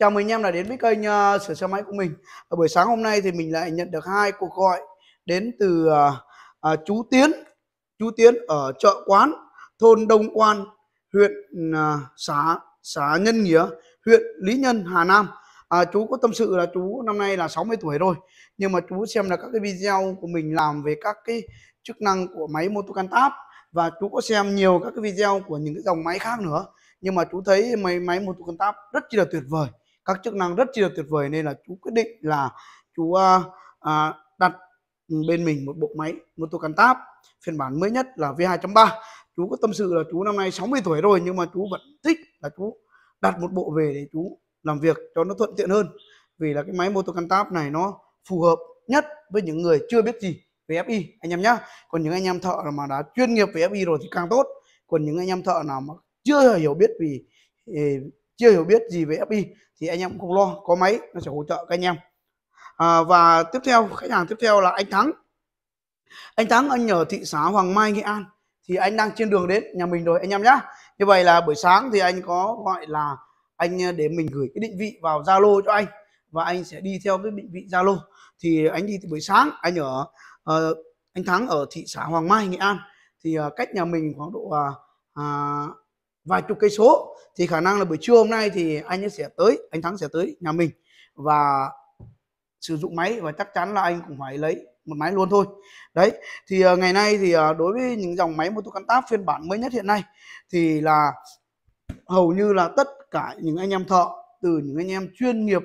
Chào mừng anh em đã đến với kênh uh, sửa xe máy của mình. Ở buổi sáng hôm nay thì mình lại nhận được hai cuộc gọi đến từ uh, uh, chú Tiến, chú Tiến ở chợ quán thôn Đông Quan, huyện uh, xã xã Nhân Nghĩa, huyện Lý Nhân, Hà Nam. À, chú có tâm sự là chú năm nay là 60 tuổi rồi nhưng mà chú xem là các cái video của mình làm về các cái chức năng của máy mô tô can-táp và chú có xem nhiều các cái video của những cái dòng máy khác nữa nhưng mà chú thấy máy máy mô tô can-táp rất chi là tuyệt vời các chức năng rất chi là tuyệt vời nên là chú quyết định là chú à, à, đặt bên mình một bộ máy motor cắn táp phiên bản mới nhất là V2.3 chú có tâm sự là chú năm nay 60 tuổi rồi nhưng mà chú vẫn thích là chú đặt một bộ về để chú làm việc cho nó thuận tiện hơn vì là cái máy motor cắn táp này nó phù hợp nhất với những người chưa biết gì về FI anh em nhá còn những anh em thợ mà đã chuyên nghiệp về FI rồi thì càng tốt còn những anh em thợ nào mà chưa hiểu biết vì chưa hiểu biết gì về FI thì anh em cũng không lo có máy nó sẽ hỗ trợ các anh em à, và tiếp theo khách hàng tiếp theo là anh Thắng anh Thắng anh ở thị xã Hoàng Mai Nghệ An thì anh đang trên đường đến nhà mình rồi anh em nhá như vậy là buổi sáng thì anh có gọi là anh ờ, để mình gửi cái định vị vào Zalo cho anh và anh sẽ đi theo cái định vị Zalo thì anh đi từ buổi sáng anh ở uh, anh Thắng ở thị xã Hoàng Mai Nghệ An thì uh, cách nhà mình khoảng độ uh, vài chục cây số thì khả năng là buổi trưa hôm nay thì anh ấy sẽ tới anh thắng sẽ tới nhà mình và sử dụng máy và chắc chắn là anh cũng phải lấy một máy luôn thôi đấy thì uh, ngày nay thì uh, đối với những dòng máy mô tô cắn táp phiên bản mới nhất hiện nay thì là hầu như là tất cả những anh em thợ từ những anh em chuyên nghiệp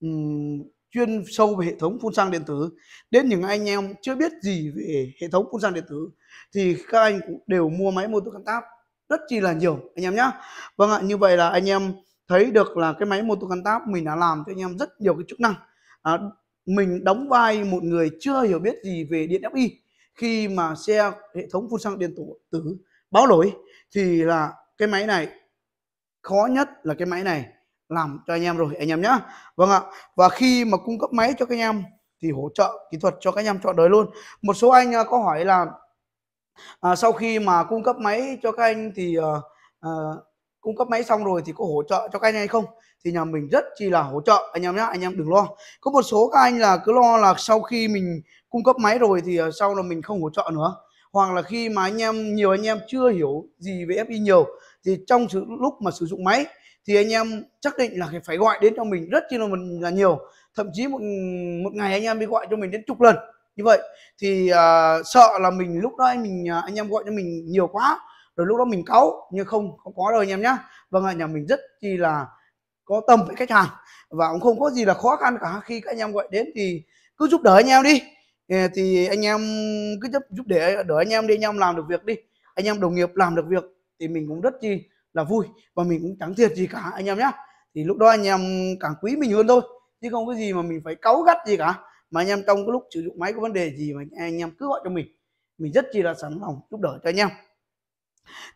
um, chuyên sâu về hệ thống phun xăng điện tử đến những anh em chưa biết gì về hệ thống phun xăng điện tử thì các anh cũng đều mua máy mô tô cắn táp rất chi là nhiều anh em nhé vâng ạ như vậy là anh em thấy được là cái máy mô tô căn táp mình đã làm cho anh em rất nhiều cái chức năng à, mình đóng vai một người chưa hiểu biết gì về điện FI khi mà xe hệ thống phun xăng điện tử, tử báo lỗi thì là cái máy này khó nhất là cái máy này làm cho anh em rồi anh em nhé vâng ạ và khi mà cung cấp máy cho các anh em thì hỗ trợ kỹ thuật cho các anh em chọn đời luôn một số anh à, có hỏi là à, sau khi mà cung cấp máy cho các anh thì uh, uh, cung cấp máy xong rồi thì có hỗ trợ cho các anh hay không thì nhà mình rất chi là hỗ trợ anh em nhé anh em đừng lo có một số các anh là cứ lo là sau khi mình cung cấp máy rồi thì ờ, sau là mình không hỗ trợ nữa hoặc là khi mà anh em nhiều anh em chưa hiểu gì về FI nhiều thì trong sự lúc mà sử dụng máy thì anh em chắc định là phải gọi đến cho mình rất chi là mình là nhiều thậm chí một một ngày anh em đi gọi cho mình đến chục lần như vậy thì uh, sợ là mình lúc đó anh mình à, anh em gọi cho mình nhiều quá rồi lúc đó mình cáu nhưng không không có đâu anh em nhá vâng ạ nhà mình rất chi là có tâm với khách hàng và cũng không có gì là khó khăn cả khi các anh em gọi đến thì cứ giúp đỡ anh em đi thì anh em cứ giúp giúp để đỡ anh em đi anh em làm được việc đi anh em đồng nghiệp làm được việc thì mình cũng rất chi là vui và mình cũng chẳng thiệt gì cả anh em nhá thì lúc đó anh em càng quý mình hơn thôi chứ không có gì mà mình phải cáu gắt gì cả mà anh em trong cái lúc sử dụng máy có vấn đề gì mà anh em cứ gọi cho mình mình rất chi là sẵn lòng giúp đỡ cho anh em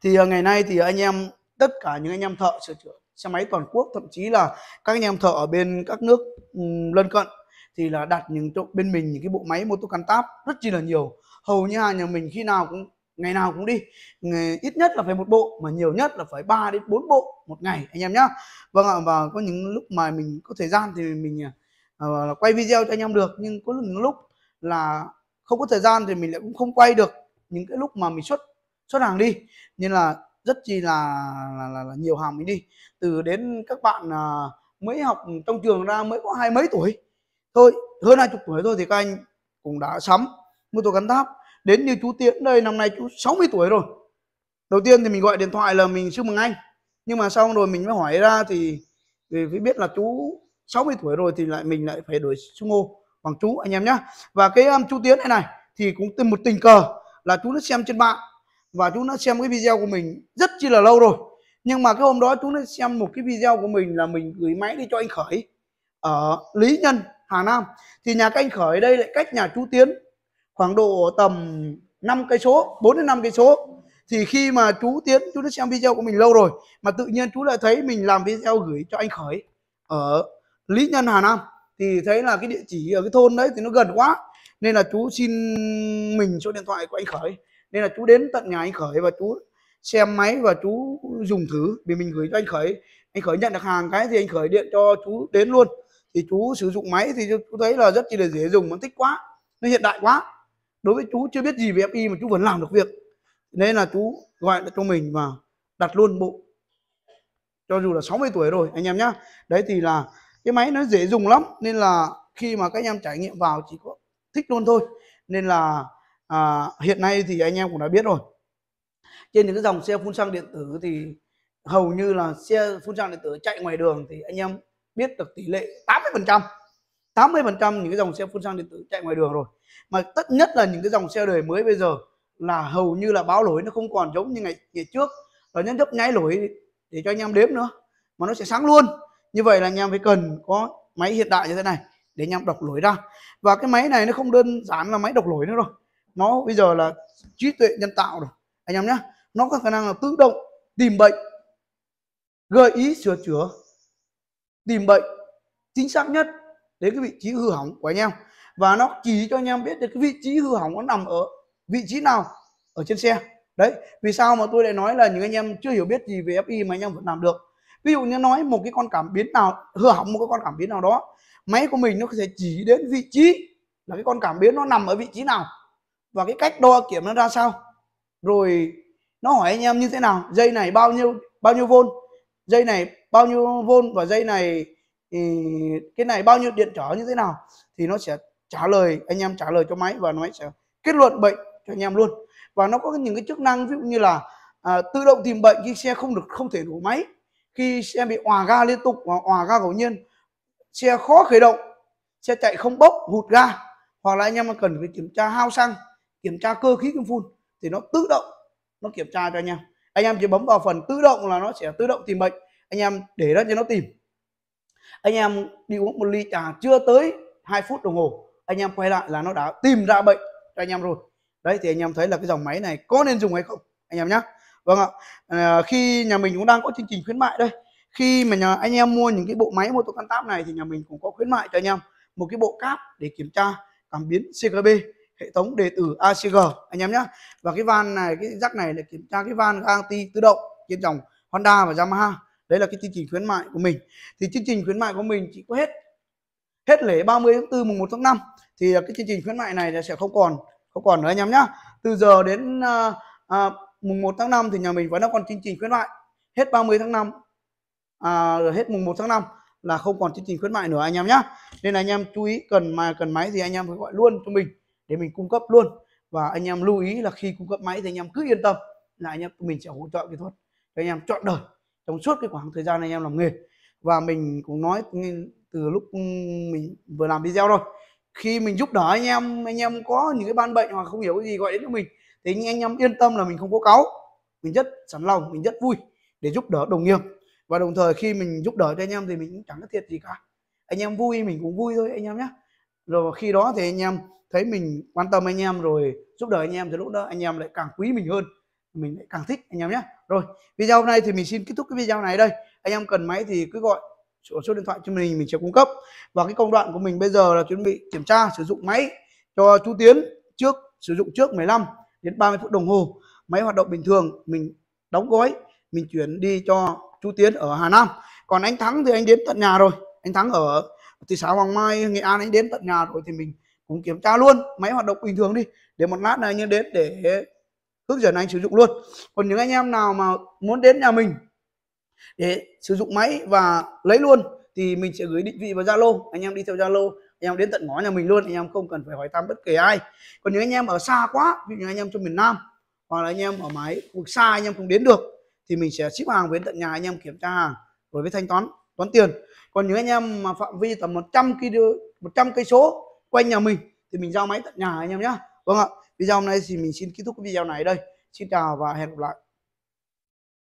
thì à, ngày nay thì anh em tất cả những anh em thợ sửa chữa xe máy toàn quốc thậm chí là các anh em thợ ở bên các nước um, lân cận thì là đặt những chỗ bên mình những cái bộ máy mô tô căn táp rất chi là nhiều hầu như hàng nhà mình khi nào cũng ngày nào cũng đi ngày, ít nhất là phải một bộ mà nhiều nhất là phải 3 đến 4 bộ một ngày anh em nhá vâng ạ và có những lúc mà mình có thời gian thì mình à, uh, quay video cho anh em được nhưng có những lúc là không có thời gian thì mình lại cũng không quay được những cái lúc mà mình xuất xuất hàng đi nên là rất chi là là, là, là nhiều hàng mình đi từ đến các bạn uh, mới học trong trường ra mới có hai mấy tuổi thôi hơn hai chục tuổi thôi thì các anh cũng đã sắm mua tổ gắn tháp đến như chú tiễn đây năm nay chú 60 tuổi rồi đầu tiên thì mình gọi điện thoại là mình chúc mừng anh nhưng mà xong rồi mình mới hỏi ra thì thì biết là chú 60 tuổi rồi thì lại mình lại phải đổi xưng hô bằng chú anh em nhé và cái um, chú tiến này này thì cũng từ một tình cờ là chú nó xem trên mạng và chú nó xem cái video của mình rất chi là lâu rồi nhưng mà cái hôm đó chú nó xem một cái video của mình là mình gửi máy đi cho anh khởi ở lý nhân hà nam thì nhà anh khởi đây lại cách nhà chú tiến khoảng độ tầm 5 cây số 4 đến 5 cây số thì khi mà chú tiến chú đã xem video của mình lâu rồi mà tự nhiên chú lại thấy mình làm video gửi cho anh khởi ở Lý Nhân Hà Nam thì thấy là cái địa chỉ ở cái thôn đấy thì nó gần quá nên là chú xin mình số điện thoại của anh Khởi nên là chú đến tận nhà anh Khởi và chú xem máy và chú dùng thử vì mình gửi cho anh Khởi anh Khởi nhận được hàng cái thì anh Khởi điện cho chú đến luôn thì chú sử dụng máy thì chú thấy là rất chi là dễ dùng nó thích quá nó hiện đại quá đối với chú chưa biết gì về FI mà chú vẫn làm được việc nên là chú gọi cho mình và đặt luôn bộ cho dù là 60 tuổi rồi anh em nhá đấy thì là cái máy nó dễ dùng lắm nên là khi mà các anh em trải nghiệm vào chỉ có thích luôn thôi nên là à, hiện nay thì anh em cũng đã biết rồi trên những cái dòng xe phun xăng điện tử thì hầu như là xe phun xăng điện tử chạy ngoài đường thì anh em biết được tỷ lệ 80 phần trăm 80 phần trăm những cái dòng xe phun xăng điện tử chạy ngoài đường rồi mà tất nhất là những cái dòng xe đời mới bây giờ là hầu như là báo lỗi nó không còn giống như ngày, ngày trước và nhân chấp nháy lỗi để cho anh em đếm nữa mà nó sẽ sáng luôn như vậy là anh em phải cần có máy hiện đại như thế này để anh em đọc lỗi ra và cái máy này nó không đơn giản là máy đọc lỗi nữa rồi nó bây giờ là trí tuệ nhân tạo rồi anh em nhé nó có khả năng là tự động tìm bệnh gợi ý sửa chữa tìm bệnh chính xác nhất đến cái vị trí hư hỏng của anh em và nó chỉ cho anh em biết được cái vị trí hư hỏng nó nằm ở vị trí nào ở trên xe đấy vì sao mà tôi lại nói là những anh em chưa hiểu biết gì về fi mà anh em vẫn làm được ví dụ như nói một cái con cảm biến nào hư hỏng một cái con cảm biến nào đó máy của mình nó sẽ chỉ đến vị trí là cái con cảm biến nó nằm ở vị trí nào và cái cách đo kiểm nó ra sao rồi nó hỏi anh em như thế nào dây này bao nhiêu bao nhiêu vôn dây này bao nhiêu vôn và dây này ừ, cái này bao nhiêu điện trở như thế nào thì nó sẽ trả lời anh em trả lời cho máy và nó sẽ kết luận bệnh cho anh em luôn và nó có những cái chức năng ví dụ như là à, tự động tìm bệnh khi xe không được không thể đổ máy khi xe bị òa ga liên tục và òa ga ngẫu nhiên xe khó khởi động xe chạy không bốc hụt ga hoặc là anh em cần phải kiểm tra hao xăng kiểm tra cơ khí kim phun thì nó tự động nó kiểm tra cho anh em anh em chỉ bấm vào phần tự động là nó sẽ tự động tìm bệnh anh em để đó cho nó tìm anh em đi uống một ly trà chưa tới 2 phút đồng hồ anh em quay lại là nó đã tìm ra bệnh cho anh em rồi đấy thì anh em thấy là cái dòng máy này có nên dùng hay không anh em nhé vâng ạ à, khi nhà mình cũng đang có chương trình khuyến mại đây khi mà nhà anh em mua những cái bộ máy mô tô căn táp này thì nhà mình cũng có khuyến mại cho anh em một cái bộ cáp để kiểm tra cảm biến CKB hệ thống đề tử ACG anh em nhé và cái van này cái rắc này để kiểm tra cái van anti tự động trên dòng Honda và Yamaha đấy là cái chương trình khuyến mại của mình thì chương trình khuyến mại của mình chỉ có hết hết lễ 30 tháng 4 mùng 1 tháng 5 thì cái chương trình khuyến mại này sẽ không còn không còn nữa anh em nhé từ giờ đến uh, uh, mùng 1 tháng 5 thì nhà mình vẫn đang còn chương trình khuyến mại hết 30 tháng 5 à, hết mùng 1 tháng 5 là không còn chương trình khuyến mại nữa anh em nhé nên là anh em chú ý cần mà cần máy thì anh em phải gọi luôn cho mình để mình cung cấp luôn và anh em lưu ý là khi cung cấp máy thì anh em cứ yên tâm là anh em mình sẽ hỗ trợ kỹ thuật cho anh em chọn đời trong suốt cái khoảng thời gian anh em làm nghề và mình cũng nói từ lúc mình vừa làm video rồi khi mình giúp đỡ anh em anh em có những cái ban bệnh hoặc không hiểu cái gì gọi đến cho mình thế nhưng anh em yên tâm là mình không có cáu mình rất sẵn lòng mình rất vui để giúp đỡ đồng nghiệp và đồng thời khi mình giúp đỡ cho anh em thì mình cũng chẳng có thiệt gì cả anh em vui mình cũng vui thôi anh em nhé rồi khi đó thì anh em thấy mình quan tâm anh em rồi giúp đỡ anh em thì lúc đó anh em lại càng quý mình hơn mình lại càng thích anh em nhé rồi video hôm nay thì mình xin kết thúc cái video này đây anh em cần máy thì cứ gọi số, số điện thoại cho mình mình sẽ cung cấp và cái công đoạn của mình bây giờ là chuẩn bị kiểm tra sử dụng máy cho chú Tiến trước sử dụng trước 15 đến 30 phút đồng hồ máy hoạt động bình thường mình đóng gói mình chuyển đi cho chú tiến ở hà nam còn anh thắng thì anh đến tận nhà rồi anh thắng ở thị xã hoàng mai nghệ an anh đến tận nhà rồi thì mình cũng kiểm tra luôn máy hoạt động bình thường đi để một lát này anh đến để hướng dẫn anh sử dụng luôn còn những anh em nào mà muốn đến nhà mình để sử dụng máy và lấy luôn thì mình sẽ gửi định vị vào zalo anh em đi theo zalo anh em đến tận ngõ nhà mình luôn anh em không cần phải hỏi thăm bất kỳ ai còn những anh em ở xa quá ví dụ như anh em trong miền Nam hoặc là anh em ở máy vực xa anh em không đến được thì mình sẽ ship hàng đến tận nhà anh em kiểm tra hàng rồi với thanh toán toán tiền còn những anh em mà phạm vi tầm 100 km 100 cây số quanh nhà mình thì mình giao máy tận nhà anh em nhé vâng ạ video hôm nay thì mình xin kết thúc video này đây xin chào và hẹn gặp lại